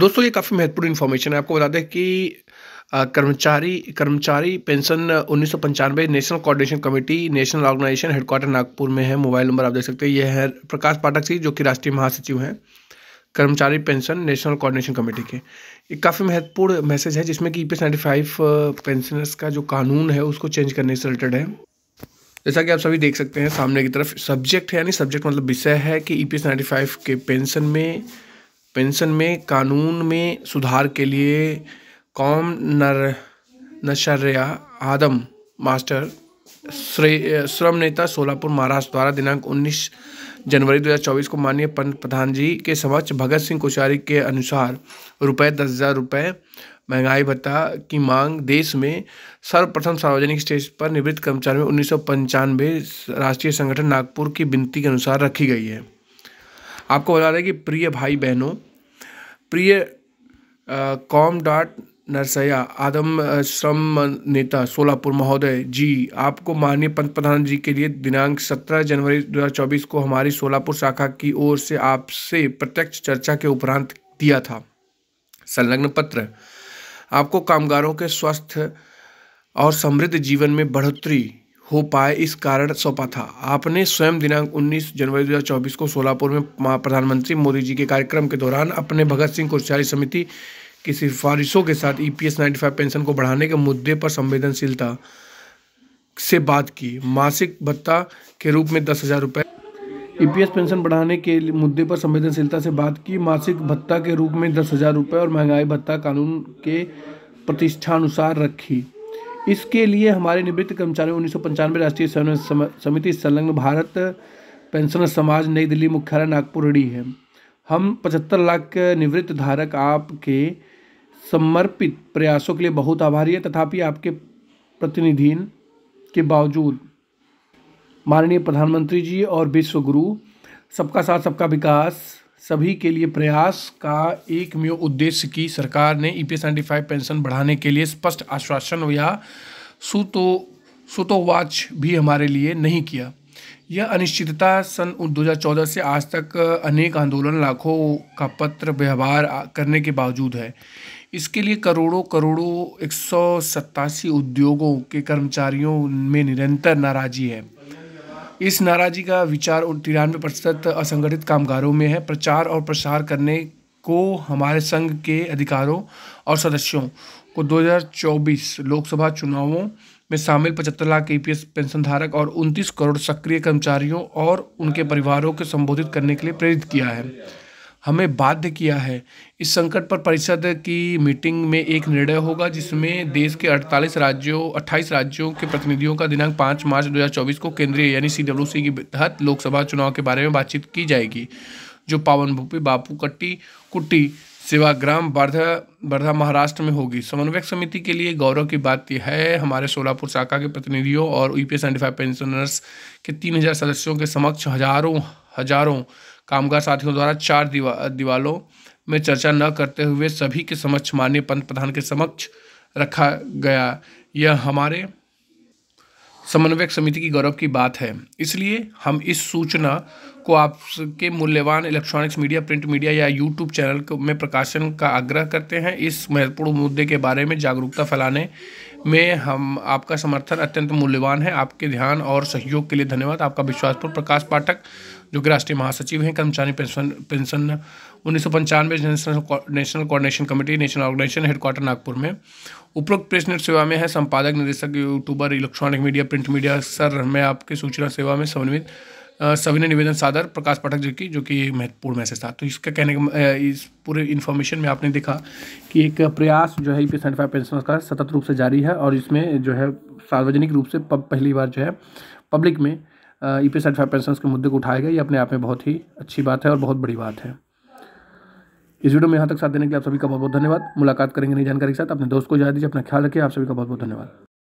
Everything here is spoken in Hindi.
दोस्तों ये काफ़ी महत्वपूर्ण इन्फॉर्मेशन है आपको बता दें कि कर्मचारी कर्मचारी पेंशन उन्नीस सौ पंचानवे national coordination committee national organisation headquarter Nagpur में है मोबाइल नंबर आप देख सकते हैं ये है प्रकाश पाठक सिंह जो कि राष्ट्रीय महासचिव हैं कर्मचारी पेंशन नेशनल कोऑर्डिनेशन कमेटी के ये काफ़ी महत्वपूर्ण मैसेज है जिसमें कि E P ninety five pensioners का जो कानून है उसको चेंज करने से रिलेटेड है जैसा कि आप सभी देख सकते हैं सामने की तरफ सब्जेक्ट है यानी सब्जेक्ट मतलब विषय है कि ई पी फाइव के पेंशन में पेंशन में कानून में सुधार के लिए कौम नर नशर्या आदम मास्टर श्रे श्रम नेता सोलापुर महाराष्ट्र द्वारा दिनांक 19 जनवरी 2024 को माननीय प्रधान जी के समक्ष भगत सिंह कोश्यारी के अनुसार रुपये दस हज़ार रुपये महंगाई भत्ता की मांग देश में सर्वप्रथम सार्वजनिक स्टेज पर निवृत्त कर्मचारियों में उन्नीस राष्ट्रीय संगठन नागपुर की विनती के अनुसार रखी गई है आपको बता दें कि प्रिय भाई बहनों प्रिय कॉम डॉट नरसैया आदम श्रम नेता सोलापुर महोदय जी आपको माननीय पंत प्रधान जी के लिए दिनांक 17 जनवरी 2024 को हमारी सोलापुर शाखा की ओर से आपसे प्रत्यक्ष चर्चा के उपरांत दिया था संलग्न पत्र आपको कामगारों के स्वस्थ और समृद्ध जीवन में बढ़ोतरी हो पाए इस कारण सौंपा था आपने स्वयं दिनांक 19 जनवरी 2024 को सोलापुर में प्रधानमंत्री मोदी जी के कार्यक्रम के दौरान अपने भगत सिंह कोश्यारी समिति की सिफारिशों के साथ ईपीएस e 95 पेंशन को बढ़ाने के मुद्दे पर संवेदनशीलता से बात की मासिक भत्ता के रूप में दस हज़ार रुपये ईपीएस e पेंशन बढ़ाने के मुद्दे पर संवेदनशीलता से बात की मासिक भत्ता के रूप में दस हज़ार रुपये और महंगाई भत्ता कानून के प्रतिष्ठानुसार रखी इसके लिए हमारे निवृत्त कर्मचारियों उन्नीस राष्ट्रीय समिति संलग्न भारत पेंशनर समाज नई दिल्ली मुख्यालय नागपुर डी है हम पचहत्तर लाख निवृत्त धारक आपके समर्पित प्रयासों के लिए बहुत आभारी है तथापि आपके प्रतिनिधि के बावजूद माननीय प्रधानमंत्री जी और विश्व गुरु सबका साथ सबका विकास सभी के लिए प्रयास का एकमेव उद्देश्य की सरकार ने ई e पी पेंशन बढ़ाने के लिए स्पष्ट आश्वासन या सुतो सुतोवाच भी हमारे लिए नहीं किया यह अनिश्चितता सन 2014 से आज तक अनेक आंदोलन लाखों का पत्र व्यवहार करने के बावजूद है इसके लिए करोड़ों करोड़ों एक उद्योगों के कर्मचारियों में निरंतर नाराजी है इस नाराज़गी का विचार उन तिरानवे प्रतिशत असंगठित कामगारों में है प्रचार और प्रसार करने को हमारे संघ के अधिकारों और सदस्यों को 2024 लोकसभा चुनावों में शामिल पचहत्तर लाख ईपीएस e पेंशनधारक और 29 करोड़ सक्रिय कर्मचारियों और उनके परिवारों को संबोधित करने के लिए प्रेरित किया है हमें बाध्य किया है इस संकट पर परिषद की मीटिंग में एक निर्णय होगा जिसमें देश के 48 राज्यों 28 राज्यों के प्रतिनिधियों का दिनांक 5 मार्च 2024 को केंद्रीय यानी सी डब्ल्यू सी के तहत लोकसभा चुनाव के बारे में बातचीत की जाएगी जो पावन भूपी बापू कट्टी कुट्टी सेवाग्राम वर्धा वर्धा महाराष्ट्र में होगी समन्वयक समिति के लिए गौरव की बात यह है हमारे सोलापुर शाखा के प्रतिनिधियों और यू पी पेंशनर्स के तीन हजार सदस्यों के समक्ष हजारों हजारों कामगार साथियों द्वारा चार दीवा दीवालों में चर्चा न करते हुए सभी के समक्ष माननीय पंत प्रधान के समक्ष रखा गया यह हमारे समन्वयक समिति की गौरव की बात है इसलिए हम इस सूचना को आपके मूल्यवान इलेक्ट्रॉनिक्स मीडिया प्रिंट मीडिया या यूट्यूब चैनल में प्रकाशन का आग्रह करते हैं इस महत्वपूर्ण मुद्दे के बारे में जागरूकता फैलाने में हम आपका समर्थन अत्यंत मूल्यवान है आपके ध्यान और सहयोग के लिए धन्यवाद आपका विश्वासपूर्ण प्रकाश पाठक जो कि राष्ट्रीय महासचिव हैं कर्मचारी पेंशन पेंशन उन्नीस सौ पंचानवे national coordination committee national organisation headquarter Nagpur में उपरोक्त प्रेस सेवा में है संपादक निदेशक YouTuber electronic media print media sir मैं आपके सूचना सेवा में समन्वित सविनय निवेदन सादर प्रकाश पाठक जी की जो कि महत्वपूर्ण मैसेज था तो इसका कहने का इस पूरे इन्फॉर्मेशन में आपने देखा कि एक प्रयास जो है ई पी सेवेंटी का सतत रूप से जारी है और इसमें जो है सार्वजनिक रूप से पहली बार जो है पब्लिक में E P set five pension के मुद्दे को उठाया गया ये अपने आप में बहुत ही अच्छी बात है और बहुत बड़ी बात है इस वीडियो में यहाँ तक साथ देने के लिए आप सभी का बहुत बहुत धन्यवाद मुलाकात करेंगे नई जानकारी के साथ अपने दोस्त को जाए दीजिए अपना ख्याल रखिए आप सभी का बहुत बहुत धन्यवाद